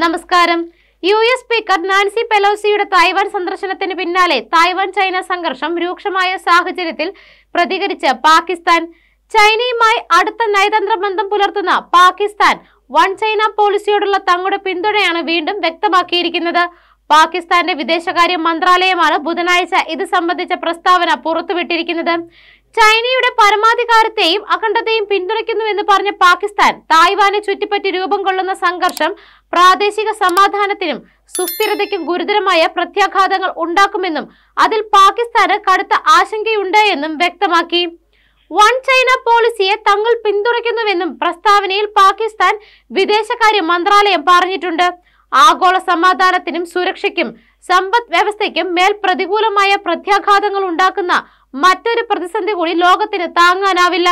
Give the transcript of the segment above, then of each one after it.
നമസ്കാരം U S speaker Nancy പെലോസിയുടെ Taiwan സന്ദർശനത്തിന് പിന്നാലെ തായ്വാൻ ചൈന സംഘർഷം രൂക്ഷമായ സാഹചര്യത്തിൽ പ്രതികരിച്ച് പാകിസ്ഥാൻ ചൈനയുമായി അടുത്ത നയതന്ത്ര ബന്ധം പുലർത്തുന്ന പാകിസ്ഥാൻ വൺ ചൈന പോളിസിയോടുള്ള തങ്ങളുടെ പിന്തുണയാണ് വീണ്ടും വ്യക്തമാക്കിയിരിക്കുന്നത് പാകിസ്ഥാന്റെ വിദേശകാര്യ മന്ത്രാലയമാണ് ബുധനാഴ്ച ഇത് സംബന്ധിച്ച പ്രസ്താവന പുറത്തുവിട്ടിരിക്കുന്നത് ചൈനയുടെ പരമാധികാരത്തെയും അഖണ്ഡതയും പിന്തുണയ്ക്കുന്നുവെന്ന് പറഞ്ഞ പാകിസ്ഥാൻ തായ്വാനെ ചുറ്റിപ്പറ്റി രൂപം കൊള്ളുന്ന സംഘർഷം പ്രാദേശിക സമാധാനത്തിനും സുസ്ഥിരതയ്ക്കും ഗുരുതരമായ പ്രത്യാഘാതങ്ങൾ ഉണ്ടാക്കുമെന്നും അതിൽ പാകിസ്ഥാന് കടുത്ത ആശങ്കയുണ്ട് എന്നും വ്യക്തമാക്കി വൺ ചൈന പോളിസിയെ തങ്ങൾ പിന്തുണയ്ക്കുന്നുവെന്നും പ്രസ്താവനയിൽ പാകിസ്ഥാൻ വിദേശകാര്യ മന്ത്രാലയം പറഞ്ഞിട്ടുണ്ട് ആഗോള സമാധാനത്തിനും സുരക്ഷയ്ക്കും സമ്പദ് വ്യവസ്ഥയ്ക്കും മേൽ പ്രതികൂലമായ പ്രത്യാഘാതങ്ങൾ ഉണ്ടാക്കുന്ന മറ്റൊരു പ്രതിസന്ധി കൂടി ലോകത്തിന് താങ്ങാനാവില്ല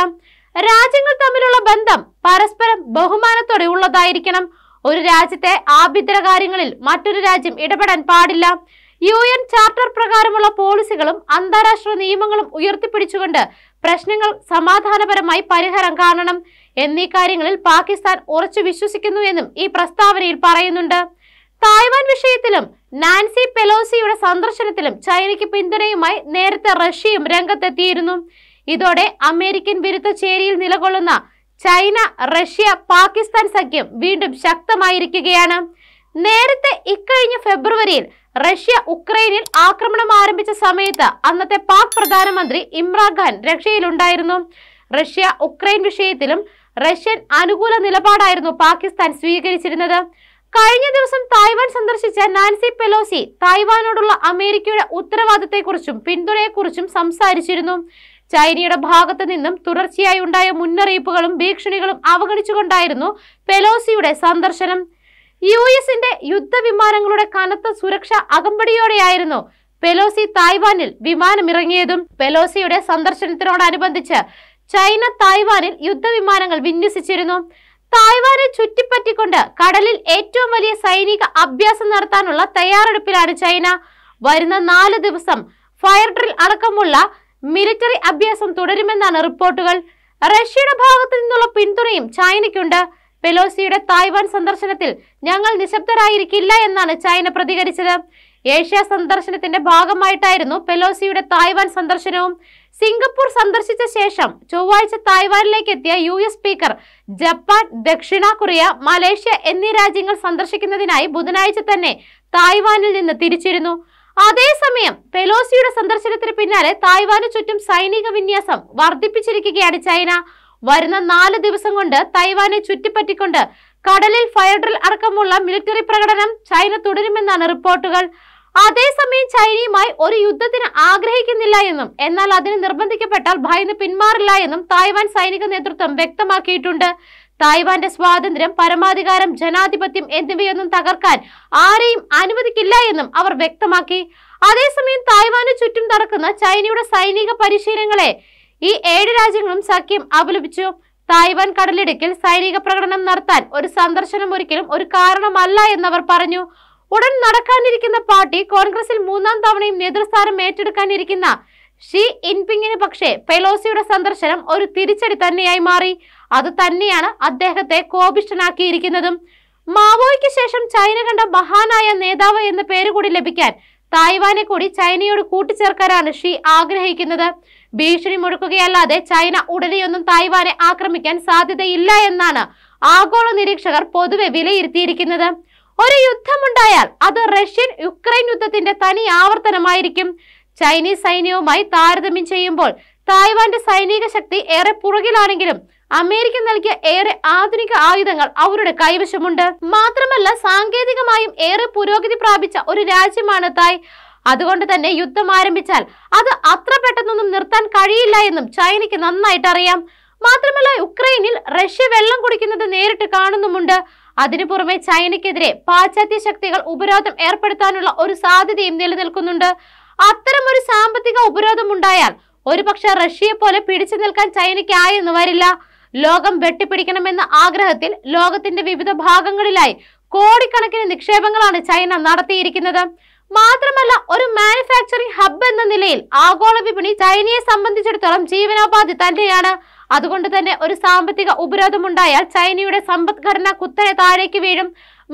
രാജ്യങ്ങൾ തമ്മിലുള്ള ബന്ധം പരസ്പരം ബഹുമാനത്തോടെ ഉള്ളതായിരിക്കണം ഒരു രാജ്യത്തെ ആഭ്യന്തര കാര്യങ്ങളിൽ മറ്റൊരു രാജ്യം ഇടപെടാൻ പാടില്ല യു എൻ ചാർട്ടർ പ്രകാരമുള്ള പോളിസികളും അന്താരാഷ്ട്ര നിയമങ്ങളും ഉയർത്തിപ്പിടിച്ചുകൊണ്ട് പ്രശ്നങ്ങൾ സമാധാനപരമായി പരിഹാരം കാണണം എന്നീ കാര്യങ്ങളിൽ പാകിസ്ഥാൻ ഉറച്ചു വിശ്വസിക്കുന്നു എന്നും ഈ പ്രസ്താവനയിൽ പറയുന്നുണ്ട് തായ്വാൻ വിഷയത്തിലും നാൻസി പെലോസിയുടെ സന്ദർശനത്തിലും ചൈനയ്ക്ക് പിന്തുണയുമായി നേരത്തെ റഷ്യയും രംഗത്തെത്തിയിരുന്നു ഇതോടെ അമേരിക്കൻ വിരുദ്ധ ചേരിയിൽ നിലകൊള്ളുന്ന ചൈന റഷ്യ പാകിസ്ഥാൻ സഖ്യം വീണ്ടും ശക്തമായിരിക്കുകയാണ് നേരത്തെ ഇക്കഴിഞ്ഞ ഫെബ്രുവരിയിൽ റഷ്യ ഉക്രൈനിൽ ആക്രമണം ആരംഭിച്ച സമയത്ത് അന്നത്തെ പാക് പ്രധാനമന്ത്രി ഇമ്രാൻഖാൻ രക്ഷയിലുണ്ടായിരുന്നു റഷ്യ ഉക്രൈൻ വിഷയത്തിലും റഷ്യൻ അനുകൂല നിലപാടായിരുന്നു പാകിസ്ഥാൻ സ്വീകരിച്ചിരുന്നത് കഴിഞ്ഞ ദിവസം തായ്വാൻ സന്ദർശിച്ച നാൻസി പെലോസി തായ്വാനോടുള്ള അമേരിക്കയുടെ ഉത്തരവാദിത്തെക്കുറിച്ചും പിന്തുണയെക്കുറിച്ചും സംസാരിച്ചിരുന്നു ചൈനയുടെ ഭാഗത്തു നിന്നും തുടർച്ചയായി ഉണ്ടായ മുന്നറിയിപ്പുകളും ഭീഷണികളും അവഗണിച്ചുകൊണ്ടായിരുന്നു പെലോസിയുടെ സന്ദർശനം യു എസിന്റെ യുദ്ധവിമാനങ്ങളുടെ കനത്ത സുരക്ഷ അകമ്പടിയോടെയായിരുന്നു പെലോസി തായ്വാനിൽ വിമാനമിറങ്ങിയതും പെലോസിയുടെ സന്ദർശനത്തിനോടനുബന്ധിച്ച് ചൈന തായ്വാനിൽ യുദ്ധവിമാനങ്ങൾ വിന്യസിച്ചിരുന്നു തായ്വാനെ ചുറ്റിപ്പറ്റിക്കൊണ്ട് കടലിൽ ഏറ്റവും വലിയ സൈനിക അഭ്യാസം നടത്താനുള്ള തയ്യാറെടുപ്പിലാണ് ചൈന വരുന്ന നാല് ദിവസം ഫയർ ഡ്രിൽ അടക്കമുള്ള മിലിറ്ററി അഭ്യാസം തുടരുമെന്നാണ് റിപ്പോർട്ടുകൾ റഷ്യയുടെ ഭാഗത്തു നിന്നുള്ള പിന്തുണയും ചൈനയ്ക്കുണ്ട് പെലോസിയുടെ തായ്വാൻ സന്ദർശനത്തിൽ ഞങ്ങൾ നിശബ്ദരായിരിക്കില്ല എന്നാണ് ചൈന പ്രതികരിച്ചത് ഏഷ്യ സന്ദർശനത്തിന്റെ ഭാഗമായിട്ടായിരുന്നു പെലോസിയുടെ തായ്വാൻ സന്ദർശനവും സിംഗപ്പൂർ സന്ദർശിച്ച ശേഷം ചൊവ്വാഴ്ച തായ്വാനിലേക്ക് എത്തിയ യു എസ് സ്പീക്കർ ജപ്പാൻ ദക്ഷിണ കൊറിയ മലേഷ്യ എന്നീ രാജ്യങ്ങൾ സന്ദർശിക്കുന്നതിനായി ബുധനാഴ്ച തന്നെ തായ്വാനിൽ നിന്ന് തിരിച്ചിരുന്നു അതേസമയം പെലോസിയുടെ സന്ദർശനത്തിന് പിന്നാലെ തായ്വാന് ചുറ്റും സൈനിക വിന്യാസം വർദ്ധിപ്പിച്ചിരിക്കുകയാണ് ചൈന വരുന്ന നാല് ദിവസം കൊണ്ട് തായ്വാനെ ചുറ്റിപ്പറ്റിക്കൊണ്ട് കടലിൽ ഫയർ ഡ്രിൽ അടക്കമുള്ള മിലിറ്ററി പ്രകടനം ചൈന തുടരുമെന്നാണ് റിപ്പോർട്ടുകൾ അതേസമയം ചൈനയുമായി ഒരു യുദ്ധത്തിന് ആഗ്രഹിക്കുന്നില്ല എന്നും എന്നാൽ അതിന് നിർബന്ധിക്കപ്പെട്ടാൽ ഭയന്ന് പിന്മാറില്ല എന്നും തായ്വാൻ സൈനിക നേതൃത്വം വ്യക്തമാക്കിയിട്ടുണ്ട് തായ്വാന്റെ സ്വാതന്ത്ര്യം പരമാധികാരം ജനാധിപത്യം എന്നിവയൊന്നും തകർക്കാൻ ആരെയും അനുവദിക്കില്ല എന്നും അവർ വ്യക്തമാക്കി അതേസമയം തായ്വാന് ചുറ്റും നടക്കുന്ന ചൈനയുടെ സൈനിക പരിശീലനങ്ങളെ ഈ ഏഴ് രാജ്യങ്ങളും സഖ്യം അപലപിച്ചു തായ്വാൻ കടലിടുക്കിൽ സൈനിക പ്രകടനം നടത്താൻ ഒരു സന്ദർശനം ഒരിക്കലും ഒരു കാരണമല്ല എന്നവർ പറഞ്ഞു ഉടൻ നടക്കാനിരിക്കുന്ന പാർട്ടി കോൺഗ്രസിൽ മൂന്നാം തവണയും നേതൃസ്ഥാനം ഏറ്റെടുക്കാനിരിക്കുന്ന ഷീ ഇൻപിങ്ങിന് പക്ഷേ പെലോസിയുടെ സന്ദർശനം ഒരു തിരിച്ചടി തന്നെയായി മാറി അത് തന്നെയാണ് അദ്ദേഹത്തെ കോപിഷ്ടനാക്കിയിരിക്കുന്നതും മാവോയ്ക്ക് ശേഷം ചൈന കണ്ട മഹാനായ നേതാവ് എന്ന പേര് കൂടി ലഭിക്കാൻ തായ്വാനെ കൂടി ചൈനയോട് കൂട്ടിച്ചേർക്കാനാണ് ഷീ ആഗ്രഹിക്കുന്നത് ഭീഷണി മുഴക്കുകയല്ലാതെ ചൈന ഉടനെയൊന്നും തായ്വാനെ ആക്രമിക്കാൻ സാധ്യതയില്ല എന്നാണ് ആഗോള നിരീക്ഷകർ പൊതുവെ വിലയിരുത്തിയിരിക്കുന്നത് ഒരു യുദ്ധമുണ്ടായാൽ അത് റഷ്യൻ യുക്രൈൻ യുദ്ധത്തിന്റെ തനി ആവർത്തനമായിരിക്കും ചൈനീസ് സൈന്യവുമായി താരതമ്യം ചെയ്യുമ്പോൾ തായ്വാന്റെ സൈനിക ശക്തി ഏറെ പുറകിലാണെങ്കിലും അമേരിക്ക നൽകിയ ഏറെ ആധുനിക ആയുധങ്ങൾ അവരുടെ കൈവശമുണ്ട് മാത്രമല്ല സാങ്കേതികമായും ഏറെ പുരോഗതി പ്രാപിച്ച ഒരു രാജ്യമാണ് തായ് അതുകൊണ്ട് തന്നെ യുദ്ധം ആരംഭിച്ചാൽ അത് അത്ര പെട്ടെന്നൊന്നും നിർത്താൻ കഴിയില്ല എന്നും ചൈനയ്ക്ക് നന്നായിട്ട് അറിയാം മാത്രമല്ല ഉക്രൈനിൽ റഷ്യ വെള്ളം കുടിക്കുന്നത് നേരിട്ട് കാണുന്നുമുണ്ട് അതിനു പുറമെ ചൈനയ്ക്കെതിരെ പാശ്ചാത്യ ശക്തികൾ ഉപരോധം ഏർപ്പെടുത്താനുള്ള ഒരു സാധ്യതയും നിലനിൽക്കുന്നുണ്ട് അത്തരം ഒരു സാമ്പത്തിക ഉപരോധം ഉണ്ടായാൽ ഒരുപക്ഷെ റഷ്യയെ പോലെ പിടിച്ചു നിൽക്കാൻ ചൈനയ്ക്ക് വരില്ല ലോകം വെട്ടിപ്പിടിക്കണമെന്ന ആഗ്രഹത്തിൽ ലോകത്തിന്റെ വിവിധ ഭാഗങ്ങളിലായി കോടിക്കണക്കിന് നിക്ഷേപങ്ങളാണ് ചൈന നടത്തിയിരിക്കുന്നത് മാത്രമല്ല ഒരു മാനുഫാക്ചറിംഗ് ഹബ്ബ് എന്ന നിലയിൽ ആഗോള വിപണി ചൈനയെ സംബന്ധിച്ചിടത്തോളം ജീവനോപാധി തന്നെയാണ് അതുകൊണ്ട് തന്നെ ഒരു സാമ്പത്തിക ഉണ്ടായാൽ ചൈനയുടെ സമ്പദ്ഘടന കുത്തനെ താഴേക്ക് വീഴും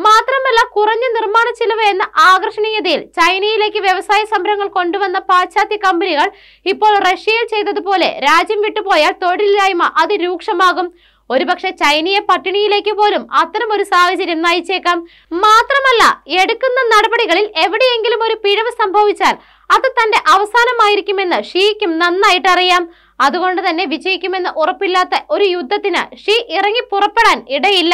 മാത്രമല്ല കുറഞ്ഞ നിർമ്മാണ ചിലവ് എന്ന ആകർഷണീയതയിൽ ചൈനയിലേക്ക് വ്യവസായ സംരംഭങ്ങൾ കൊണ്ടുവന്ന പാശ്ചാത്യ കമ്പനികൾ ഇപ്പോൾ റഷ്യയിൽ ചെയ്തതുപോലെ രാജ്യം വിട്ടുപോയാൽ തൊഴിലില്ലായ്മ അതിരൂക്ഷമാകും ഒരുപക്ഷെ ചൈനയെ പട്ടിണിയിലേക്ക് പോലും അത്തരം ഒരു സാഹചര്യം നയിച്ചേക്കാം മാത്രമല്ല എടുക്കുന്ന നടപടികളിൽ എവിടെയെങ്കിലും ഒരു പിഴവ് സംഭവിച്ചാൽ അത് തന്റെ അവസാനമായിരിക്കുമെന്ന് ഷീക്കും നന്നായിട്ട് അറിയാം അതുകൊണ്ട് തന്നെ വിജയിക്കുമെന്ന് ഉറപ്പില്ലാത്ത ഒരു യുദ്ധത്തിന് ഷീ ഇറങ്ങി പുറപ്പെടാൻ ഇടയില്ല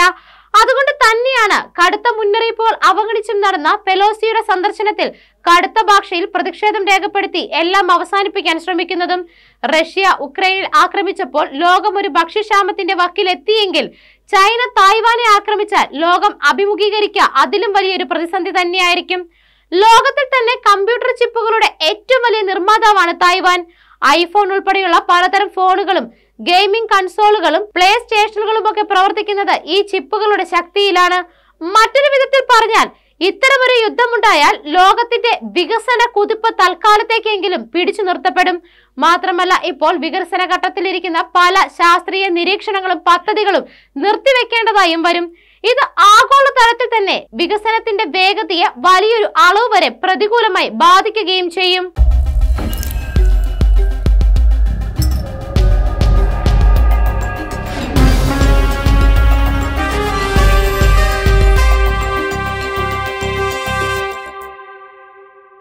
അതുകൊണ്ട് തന്നെയാണ് കടുത്ത മുന്നറിയിപ്പുകൾ അവഗണിച്ചും നടന്ന പെലോസിയുടെ സന്ദർശനത്തിൽ കടുത്ത ഭാഷയിൽ പ്രതിഷേധം രേഖപ്പെടുത്തി എല്ലാം അവസാനിപ്പിക്കാൻ ശ്രമിക്കുന്നതും റഷ്യ ഉക്രൈനിൽ ആക്രമിച്ചപ്പോൾ ലോകം ഒരു ഭക്ഷ്യക്ഷാമത്തിന്റെ വക്കിലെത്തിയെങ്കിൽ ചൈന തായ്വാനെ ആക്രമിച്ചാൽ ലോകം അഭിമുഖീകരിക്കുക അതിലും വലിയൊരു പ്രതിസന്ധി തന്നെയായിരിക്കും ലോകത്തിൽ തന്നെ കമ്പ്യൂട്ടർ ചിപ്പുകളുടെ ഏറ്റവും വലിയ നിർമ്മാതാവാണ് തായ്വാൻ ഐഫോൺ ഉൾപ്പെടെയുള്ള പലതരം ഫോണുകളും ഗെയിമിംഗ് കൺസോളുകളും പ്ലേ സ്റ്റേഷനുകളും ഒക്കെ പ്രവർത്തിക്കുന്നത് ഈ ചിപ്പുകളുടെ ശക്തിയിലാണ് മറ്റൊരു വിധത്തിൽ പറഞ്ഞാൽ ഇത്തരമൊരു യുദ്ധമുണ്ടായാൽ ലോകത്തിന്റെ വികസന കുതിപ്പ് തൽക്കാലത്തേക്കെങ്കിലും പിടിച്ചു നിർത്തപ്പെടും മാത്രമല്ല ഇപ്പോൾ വികസന ഘട്ടത്തിലിരിക്കുന്ന പല ശാസ്ത്രീയ നിരീക്ഷണങ്ങളും പദ്ധതികളും നിർത്തിവെക്കേണ്ടതായും വരും ഇത് ആഗോളതലത്തിൽ തന്നെ വികസനത്തിന്റെ വേഗതയെ വലിയൊരു അളവ് വരെ പ്രതികൂലമായി ബാധിക്കുകയും ചെയ്യും